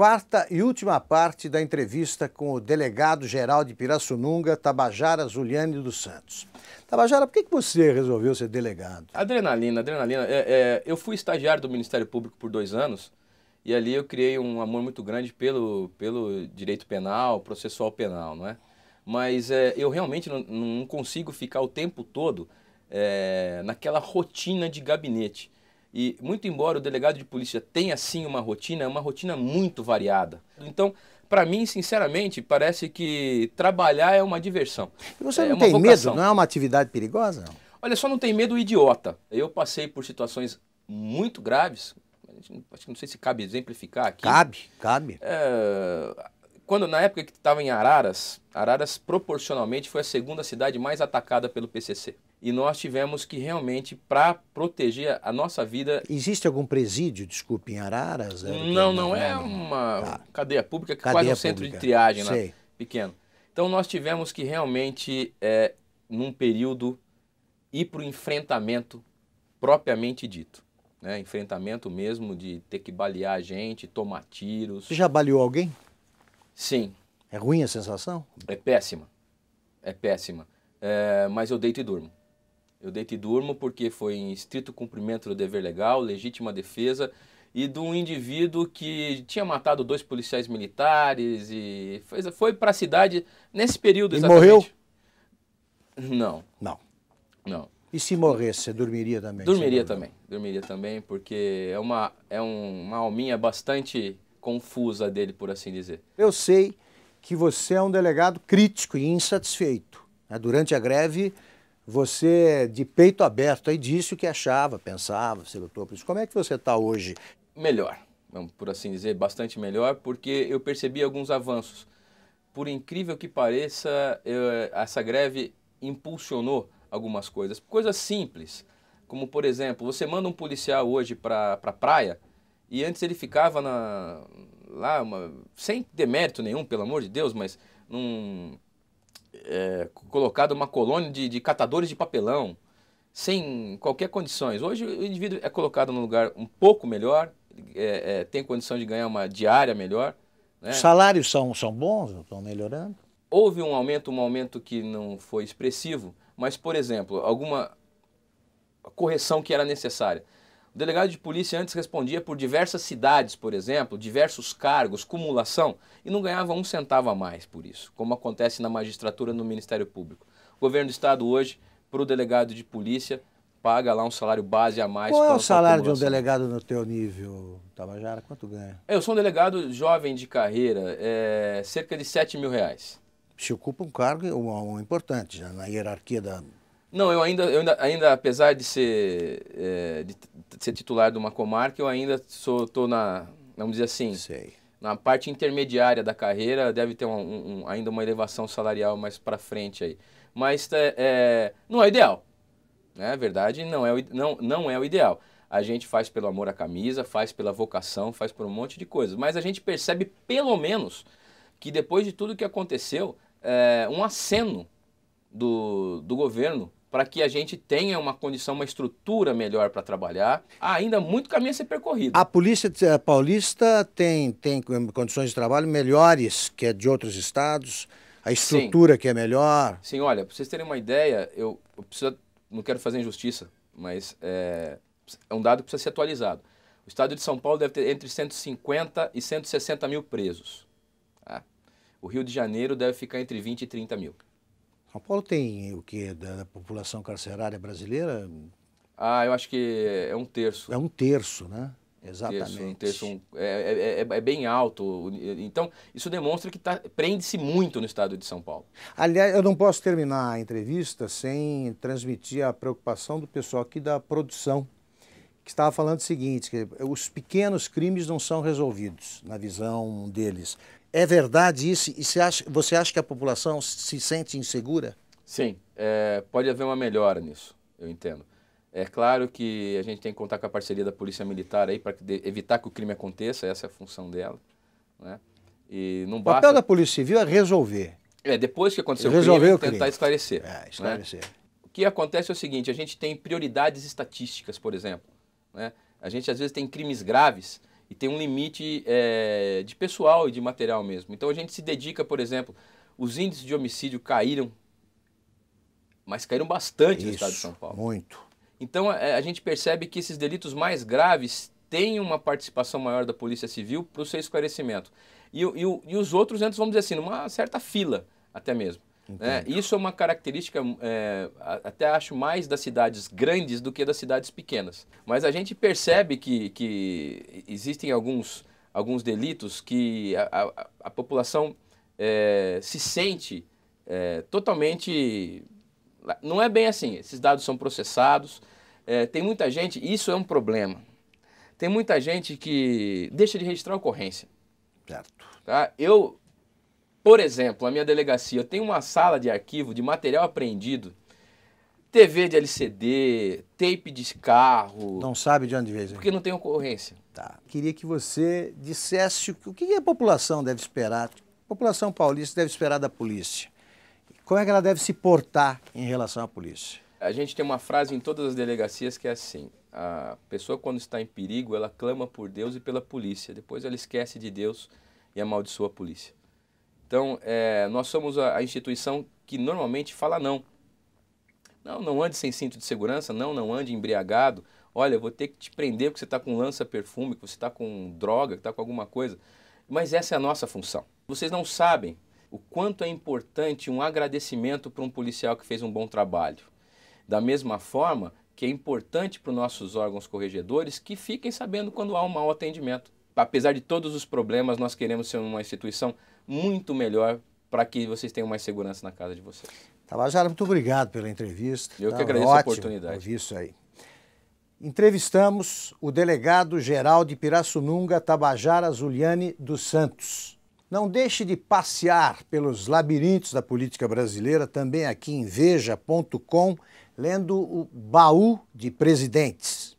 quarta e última parte da entrevista com o delegado-geral de Pirassununga, Tabajara Zuliane dos Santos. Tabajara, por que, que você resolveu ser delegado? Adrenalina, adrenalina. É, é, eu fui estagiário do Ministério Público por dois anos e ali eu criei um amor muito grande pelo, pelo direito penal, processual penal, não é? Mas é, eu realmente não, não, consigo ficar o tempo todo é, naquela rotina de gabinete. E muito embora o delegado de polícia tenha sim uma rotina, é uma rotina muito variada. Então, para mim, sinceramente, parece que trabalhar é uma diversão. E você é não tem vocação. medo? Não é uma atividade perigosa? Olha, só não tem medo idiota. Eu passei por situações muito graves, acho que não sei se cabe exemplificar aqui. Cabe, cabe. É, quando na época que estava em Araras, Araras proporcionalmente foi a segunda cidade mais atacada pelo PCC. E nós tivemos que realmente para proteger a nossa vida. Existe algum presídio, desculpe, em Araras? É, não, não é né, uma tá. cadeia pública que cadeia quase um pública. centro de triagem, Pequeno. Então nós tivemos que realmente, é, num período, ir para o enfrentamento propriamente dito. Né? Enfrentamento mesmo de ter que balear a gente, tomar tiros. Você já baleou alguém? Sim. É ruim a sensação? É péssima. É péssima. É, mas eu deito e durmo. Eu deito e durmo porque foi em estrito cumprimento do dever legal, legítima defesa e de um indivíduo que tinha matado dois policiais militares e fez, foi para a cidade nesse período exatamente. E morreu? Não. Não. Não. E se morresse, você dormiria também? Dormiria também. Dormiria também, porque é uma, é um, uma alminha bastante confusa dele, por assim dizer. Eu sei que você é um delegado crítico e insatisfeito. Né? Durante a greve, você, é de peito aberto, aí disse o que achava, pensava, você lutou por isso. Como é que você está hoje? Melhor, por assim dizer, bastante melhor, porque eu percebi alguns avanços. Por incrível que pareça, eu, essa greve impulsionou algumas coisas. Coisas simples, como, por exemplo, você manda um policial hoje para a pra praia, e antes ele ficava na, lá, uma, sem demérito nenhum, pelo amor de Deus, mas num, é, colocado uma colônia de, de catadores de papelão, sem qualquer condições. Hoje o indivíduo é colocado num lugar um pouco melhor, é, é, tem condição de ganhar uma diária melhor. Né? Os salários são, são bons, estão melhorando? Houve um aumento, um aumento que não foi expressivo, mas, por exemplo, alguma correção que era necessária. O delegado de polícia antes respondia por diversas cidades, por exemplo, diversos cargos, cumulação, e não ganhava um centavo a mais por isso, como acontece na magistratura no Ministério Público. O governo do Estado hoje, para o delegado de polícia, paga lá um salário base a mais. Qual é o salário de um delegado no teu nível, Tabajara? Quanto ganha? É, eu sou um delegado jovem de carreira, é, cerca de 7 mil reais. Se ocupa um cargo um, um importante já, na hierarquia da, não, eu ainda, eu ainda, ainda apesar de ser, é, de, ser titular de uma comarca, eu ainda sou, tô na, vamos dizer assim, Sei. na parte intermediária da carreira, deve ter um, um, um, ainda uma elevação salarial mais para frente aí. Mas é, é não é ideal, né? A verdade não é, o, não, não é o ideal. A gente faz pelo amor à camisa, faz pela vocação, faz por um monte de coisas. Mas a gente percebe, pelo menos, que depois de tudo que aconteceu, é, um aceno do, do governo para que a gente tenha uma condição, uma estrutura melhor para trabalhar. Há ainda muito caminho a ser percorrido. A polícia eh, paulista tem, tem condições de trabalho melhores que a de outros estados, a estrutura Sim. que é melhor. Sim, olha, para vocês terem uma ideia, eu, eu preciso, não quero fazer injustiça, mas é, é um dado que precisa ser atualizado. O estado de São Paulo deve ter entre 150 e 160 mil presos. Tá? O Rio de Janeiro deve ficar entre 20 e 30 mil. São Paulo tem o que da população carcerária brasileira? Ah, eu acho que é um terço. É um terço, né? Exatamente. Um terço, um terço um, é, é, é, é, bem alto. Então, isso demonstra que tá, prende-se muito no estado de São Paulo. Aliás, eu não posso terminar a entrevista sem transmitir a preocupação do pessoal aqui da produção que estava falando o seguinte, que os pequenos crimes não são resolvidos, na visão deles. É verdade isso? E você acha, você acha que a população se sente insegura? Sim, é, pode haver uma melhora nisso, eu entendo. É claro que a gente tem que contar com a parceria da Polícia Militar aí para evitar que o crime aconteça, essa é a função dela. Né? E não basta... O papel da Polícia Civil é resolver. É, depois que aconteceu resolver o crime, o crime. tentar esclarecer. É, né? esclarecer. Né? O que acontece é o seguinte, a gente tem prioridades estatísticas, por exemplo. Né? A gente às vezes tem crimes graves e tem um limite é, de pessoal e de material mesmo. Então a gente se dedica, por exemplo, os índices de homicídio caíram, mas caíram bastante Isso, no estado de São Paulo. Muito. Então a, é, a gente percebe que esses delitos mais graves têm uma participação maior da Polícia Civil para o seu esclarecimento. E, e, e os outros entram, vamos dizer assim, numa certa fila até mesmo. Né? Isso é uma característica, é, até acho mais das cidades grandes do que das cidades pequenas. Mas a gente percebe que, que existem alguns, alguns delitos que a, a, a população é, se sente é, totalmente. Não é bem assim. Esses dados são processados. É, tem muita gente, isso é um problema. Tem muita gente que deixa de registrar ocorrência. Certo. Tá? Eu por exemplo, a minha delegacia tem uma sala de arquivo de material apreendido, TV de LCD, tape de carro. Não sabe de onde veio. Porque não tem ocorrência. Tá. Queria que você dissesse o que a população deve esperar, a população paulista deve esperar da polícia. Como é que ela deve se portar em relação à polícia? A gente tem uma frase em todas as delegacias que é assim: a pessoa quando está em perigo, ela clama por Deus e pela polícia. Depois ela esquece de Deus e amaldiçoa a polícia. Então, é, nós somos a, a instituição que normalmente fala não. Não, não ande sem cinto de segurança, não, não ande embriagado. Olha, vou ter que te prender porque você está com lança-perfume, que você está com droga, que está com alguma coisa. Mas essa é a nossa função. Vocês não sabem o quanto é importante um agradecimento para um policial que fez um bom trabalho. Da mesma forma que é importante para os nossos órgãos corregedores que fiquem sabendo quando há um mau atendimento. Apesar de todos os problemas, nós queremos ser uma instituição muito melhor para que vocês tenham mais segurança na casa de vocês. Tabajara, muito obrigado pela entrevista. Eu que tá agradeço ótimo, a oportunidade. isso aí. Entrevistamos o delegado-geral de Pirassununga, Tabajara Zuliani dos Santos. Não deixe de passear pelos labirintos da política brasileira, também aqui em veja.com, lendo o baú de presidentes.